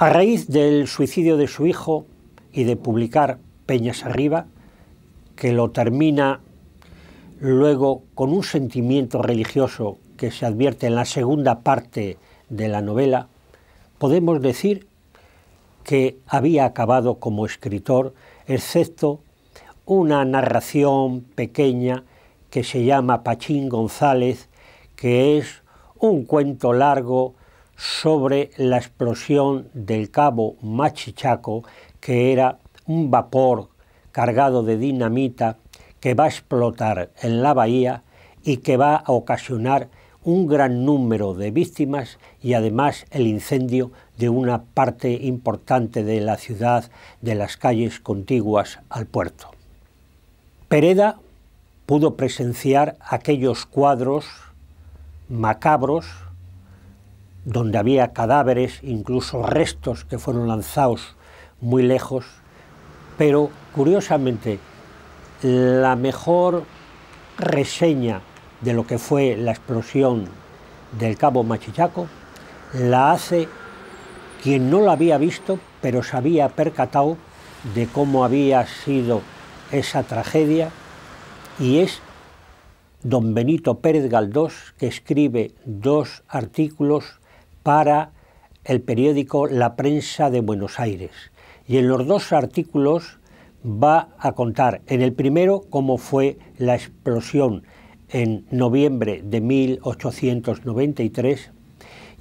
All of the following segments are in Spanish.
A raíz del suicidio de su hijo y de publicar Peñas Arriba, que lo termina luego con un sentimiento religioso que se advierte en la segunda parte de la novela, podemos decir que había acabado como escritor, excepto una narración pequeña que se llama Pachín González, que es un cuento largo sobre la explosión del cabo Machichaco, que era un vapor cargado de dinamita que va a explotar en la bahía y que va a ocasionar un gran número de víctimas y además el incendio de una parte importante de la ciudad, de las calles contiguas al puerto. Pereda pudo presenciar aquellos cuadros macabros donde había cadáveres, incluso restos que fueron lanzados muy lejos, pero curiosamente la mejor reseña de lo que fue la explosión del cabo Machichaco la hace quien no la había visto, pero se había percatado de cómo había sido esa tragedia, y es don Benito Pérez Galdós, que escribe dos artículos para el periódico La Prensa de Buenos Aires. Y en los dos artículos va a contar, en el primero, cómo fue la explosión en noviembre de 1893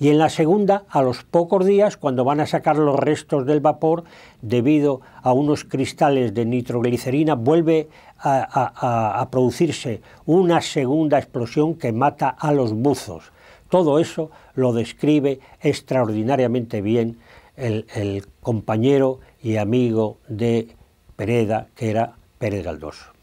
y en la segunda, a los pocos días, cuando van a sacar los restos del vapor, debido a unos cristales de nitroglicerina, vuelve a, a producirse una segunda explosión que mata a los buzos. Todo eso lo describe extraordinariamente bien el, compañero y amigo de Pereda, que era Pérez Galdós.